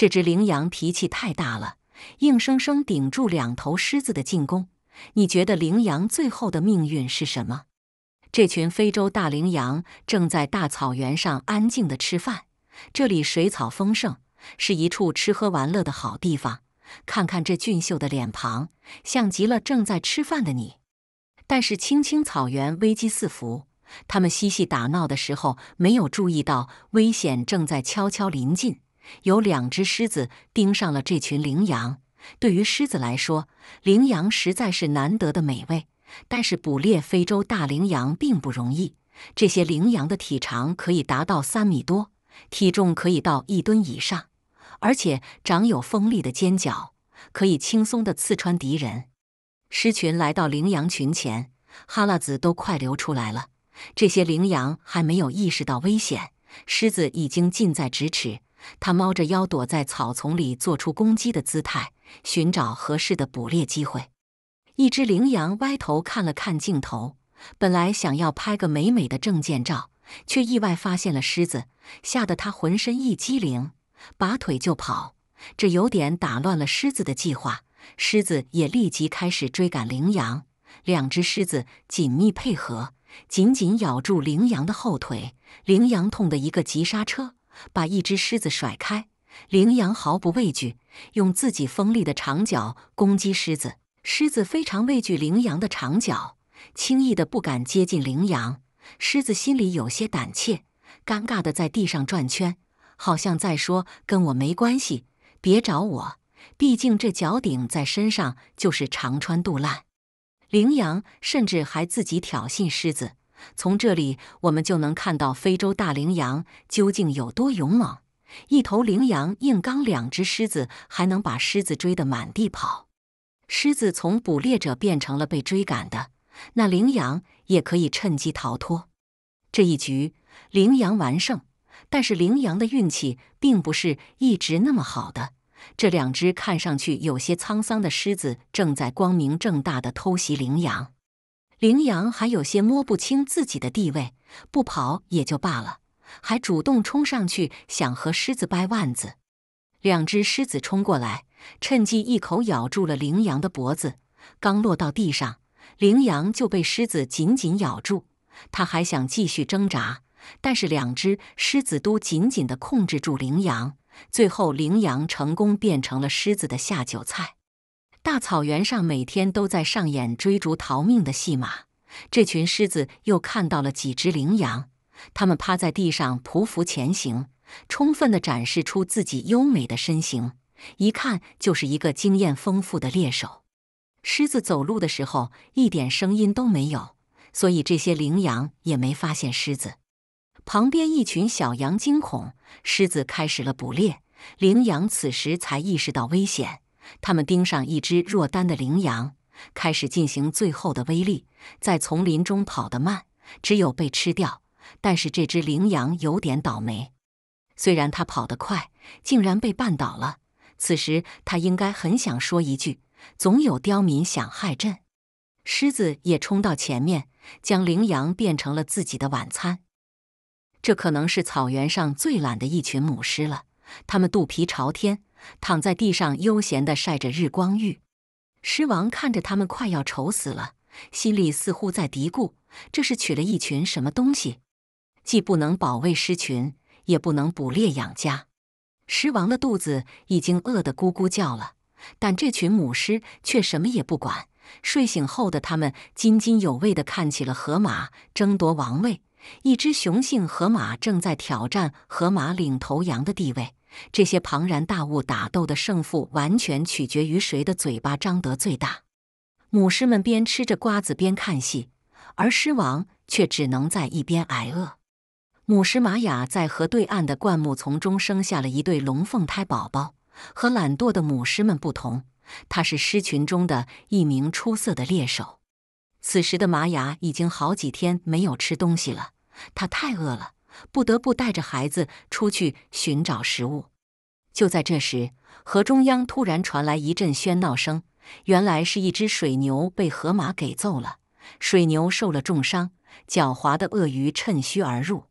这只羚羊脾气太大了，硬生生顶住两头狮子的进攻。你觉得羚羊最后的命运是什么？这群非洲大羚羊正在大草原上安静地吃饭，这里水草丰盛，是一处吃喝玩乐的好地方。看看这俊秀的脸庞，像极了正在吃饭的你。但是青青草原危机四伏，它们嬉戏打闹的时候没有注意到危险正在悄悄临近。有两只狮子盯上了这群羚羊。对于狮子来说，羚羊实在是难得的美味。但是捕猎非洲大羚羊并不容易。这些羚羊的体长可以达到三米多，体重可以到一吨以上，而且长有锋利的尖角，可以轻松地刺穿敌人。狮群来到羚羊群前，哈喇子都快流出来了。这些羚羊还没有意识到危险，狮子已经近在咫尺。它猫着腰躲在草丛里，做出攻击的姿态，寻找合适的捕猎机会。一只羚羊歪头看了看镜头，本来想要拍个美美的证件照，却意外发现了狮子，吓得它浑身一激灵，拔腿就跑。这有点打乱了狮子的计划，狮子也立即开始追赶羚羊。两只狮子紧密配合，紧紧咬住羚羊的后腿，羚羊痛得一个急刹车。把一只狮子甩开，羚羊毫不畏惧，用自己锋利的长角攻击狮子。狮子非常畏惧羚羊的长角，轻易的不敢接近羚羊。狮子心里有些胆怯，尴尬的在地上转圈，好像在说：“跟我没关系，别找我。毕竟这脚顶在身上就是长穿肚烂。”羚羊甚至还自己挑衅狮子。从这里，我们就能看到非洲大羚羊究竟有多勇猛。一头羚羊硬刚两只狮子，还能把狮子追得满地跑。狮子从捕猎者变成了被追赶的，那羚羊也可以趁机逃脱。这一局，羚羊完胜。但是，羚羊的运气并不是一直那么好的。这两只看上去有些沧桑的狮子，正在光明正大的偷袭羚羊。羚羊还有些摸不清自己的地位，不跑也就罢了，还主动冲上去想和狮子掰腕子。两只狮子冲过来，趁机一口咬住了羚羊的脖子。刚落到地上，羚羊就被狮子紧紧咬住。它还想继续挣扎，但是两只狮子都紧紧地控制住羚羊。最后，羚羊成功变成了狮子的下酒菜。大草原上每天都在上演追逐逃命的戏码。这群狮子又看到了几只羚羊，它们趴在地上匍匐前行，充分地展示出自己优美的身形，一看就是一个经验丰富的猎手。狮子走路的时候一点声音都没有，所以这些羚羊也没发现狮子。旁边一群小羊惊恐，狮子开始了捕猎。羚羊此时才意识到危险。他们盯上一只若单的羚羊，开始进行最后的威力。在丛林中跑得慢，只有被吃掉。但是这只羚羊有点倒霉，虽然它跑得快，竟然被绊倒了。此时他应该很想说一句：“总有刁民想害朕。”狮子也冲到前面，将羚羊变成了自己的晚餐。这可能是草原上最懒的一群母狮了，它们肚皮朝天。躺在地上悠闲地晒着日光浴，狮王看着他们快要愁死了，心里似乎在嘀咕：“这是取了一群什么东西？既不能保卫狮群，也不能捕猎养家。”狮王的肚子已经饿得咕咕叫了，但这群母狮却什么也不管。睡醒后的他们津津有味地看起了河马争夺王位。一只雄性河马正在挑战河马领头羊的地位。这些庞然大物打斗的胜负完全取决于谁的嘴巴张得最大。母狮们边吃着瓜子边看戏，而狮王却只能在一边挨饿。母狮玛雅在河对岸的灌木丛中生下了一对龙凤胎宝宝。和懒惰的母狮们不同，它是狮群中的一名出色的猎手。此时的玛雅已经好几天没有吃东西了，它太饿了。不得不带着孩子出去寻找食物。就在这时，河中央突然传来一阵喧闹声。原来是一只水牛被河马给揍了，水牛受了重伤。狡猾的鳄鱼趁虚而入，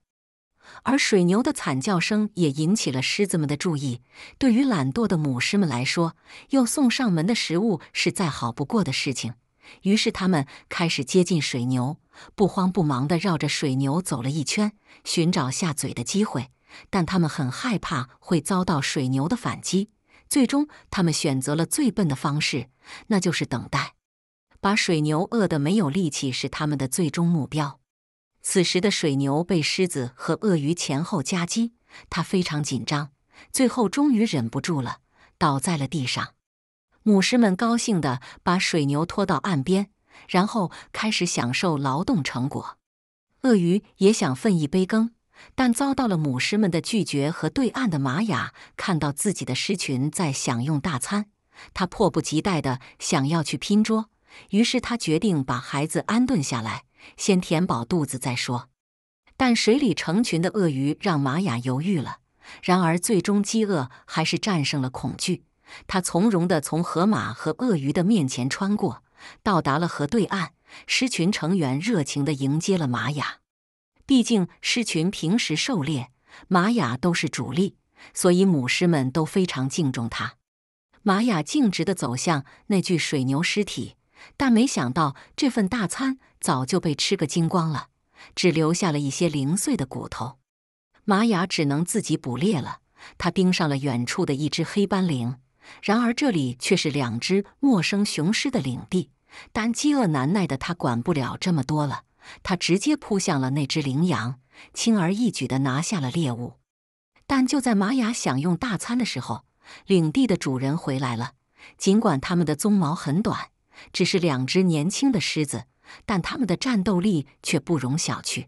而水牛的惨叫声也引起了狮子们的注意。对于懒惰的母狮们来说，又送上门的食物是再好不过的事情。于是，它们开始接近水牛。不慌不忙地绕着水牛走了一圈，寻找下嘴的机会，但他们很害怕会遭到水牛的反击。最终，他们选择了最笨的方式，那就是等待。把水牛饿得没有力气是他们的最终目标。此时的水牛被狮子和鳄鱼前后夹击，它非常紧张，最后终于忍不住了，倒在了地上。母狮们高兴地把水牛拖到岸边。然后开始享受劳动成果。鳄鱼也想分一杯羹，但遭到了母狮们的拒绝。和对岸的玛雅看到自己的狮群在享用大餐，他迫不及待地想要去拼桌。于是他决定把孩子安顿下来，先填饱肚子再说。但水里成群的鳄鱼让玛雅犹豫了。然而，最终饥饿还是战胜了恐惧。他从容地从河马和鳄鱼的面前穿过。到达了河对岸，狮群成员热情地迎接了玛雅。毕竟狮群平时狩猎，玛雅都是主力，所以母狮们都非常敬重它。玛雅径直地走向那具水牛尸体，但没想到这份大餐早就被吃个精光了，只留下了一些零碎的骨头。玛雅只能自己捕猎了。它盯上了远处的一只黑斑羚。然而，这里却是两只陌生雄狮的领地。但饥饿难耐的他管不了这么多了，他直接扑向了那只羚羊，轻而易举地拿下了猎物。但就在玛雅享用大餐的时候，领地的主人回来了。尽管他们的鬃毛很短，只是两只年轻的狮子，但他们的战斗力却不容小觑。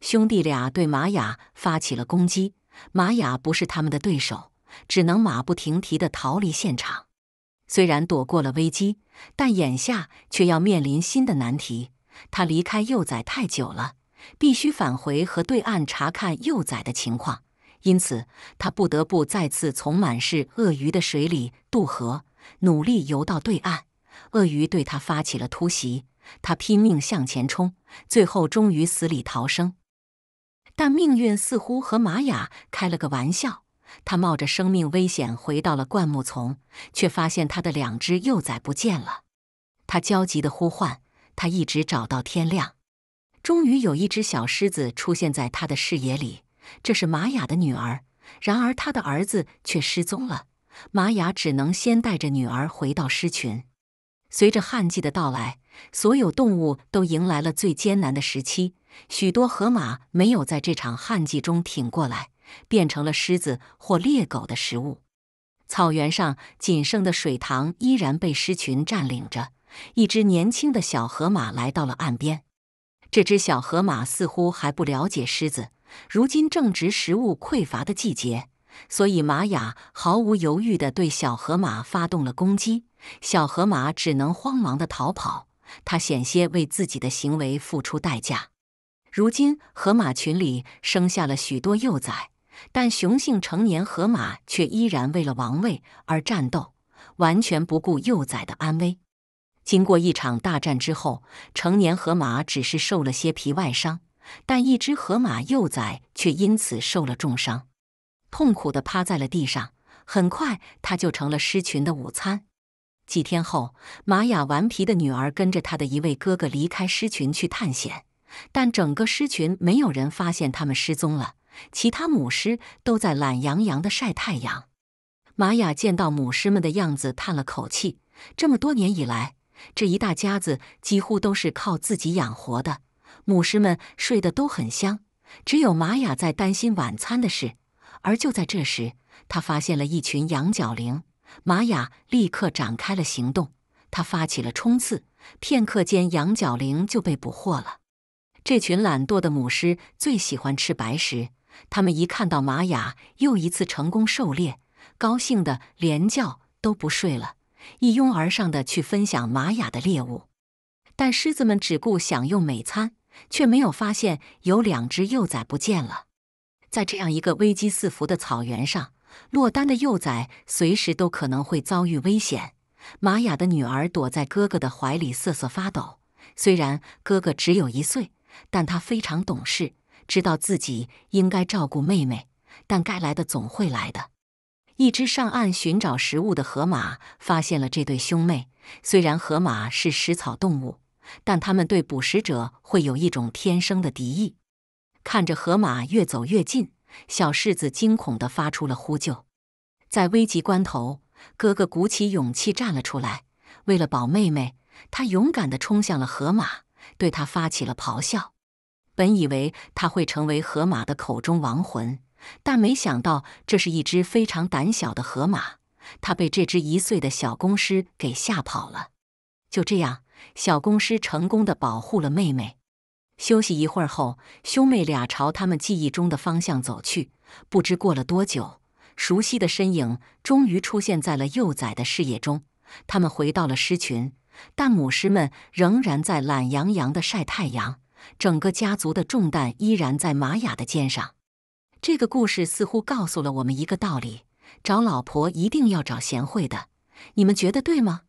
兄弟俩对玛雅发起了攻击，玛雅不是他们的对手。只能马不停蹄地逃离现场。虽然躲过了危机，但眼下却要面临新的难题。他离开幼崽太久了，必须返回河对岸查看幼崽的情况。因此，他不得不再次从满是鳄鱼的水里渡河，努力游到对岸。鳄鱼对他发起了突袭，他拼命向前冲，最后终于死里逃生。但命运似乎和玛雅开了个玩笑。他冒着生命危险回到了灌木丛，却发现他的两只幼崽不见了。他焦急地呼唤，他一直找到天亮。终于有一只小狮子出现在他的视野里，这是玛雅的女儿。然而他的儿子却失踪了。玛雅只能先带着女儿回到狮群。随着旱季的到来，所有动物都迎来了最艰难的时期。许多河马没有在这场旱季中挺过来。变成了狮子或猎狗的食物。草原上仅剩的水塘依然被狮群占领着。一只年轻的小河马来到了岸边。这只小河马似乎还不了解狮子。如今正值食物匮乏的季节，所以玛雅毫无犹豫地对小河马发动了攻击。小河马只能慌忙地逃跑。它险些为自己的行为付出代价。如今，河马群里生下了许多幼崽。但雄性成年河马却依然为了王位而战斗，完全不顾幼崽的安危。经过一场大战之后，成年河马只是受了些皮外伤，但一只河马幼崽却因此受了重伤，痛苦地趴在了地上。很快，它就成了狮群的午餐。几天后，玛雅顽皮的女儿跟着她的一位哥哥离开狮群去探险，但整个狮群没有人发现他们失踪了。其他母狮都在懒洋洋地晒太阳。玛雅见到母狮们的样子，叹了口气。这么多年以来，这一大家子几乎都是靠自己养活的。母狮们睡得都很香，只有玛雅在担心晚餐的事。而就在这时，他发现了一群羊角羚。玛雅立刻展开了行动，他发起了冲刺。片刻间，羊角羚就被捕获了。这群懒惰的母狮最喜欢吃白食。他们一看到玛雅又一次成功狩猎，高兴的连觉都不睡了，一拥而上的去分享玛雅的猎物。但狮子们只顾享用美餐，却没有发现有两只幼崽不见了。在这样一个危机四伏的草原上，落单的幼崽随时都可能会遭遇危险。玛雅的女儿躲在哥哥的怀里瑟瑟发抖。虽然哥哥只有一岁，但他非常懂事。知道自己应该照顾妹妹，但该来的总会来的。一只上岸寻找食物的河马发现了这对兄妹。虽然河马是食草动物，但他们对捕食者会有一种天生的敌意。看着河马越走越近，小狮子惊恐的发出了呼救。在危急关头，哥哥鼓起勇气站了出来，为了保妹妹，他勇敢的冲向了河马，对他发起了咆哮。本以为他会成为河马的口中亡魂，但没想到这是一只非常胆小的河马。他被这只一岁的小公狮给吓跑了。就这样，小公狮成功的保护了妹妹。休息一会儿后，兄妹俩朝他们记忆中的方向走去。不知过了多久，熟悉的身影终于出现在了幼崽的视野中。他们回到了狮群，但母狮们仍然在懒洋洋地晒太阳。整个家族的重担依然在玛雅的肩上。这个故事似乎告诉了我们一个道理：找老婆一定要找贤惠的。你们觉得对吗？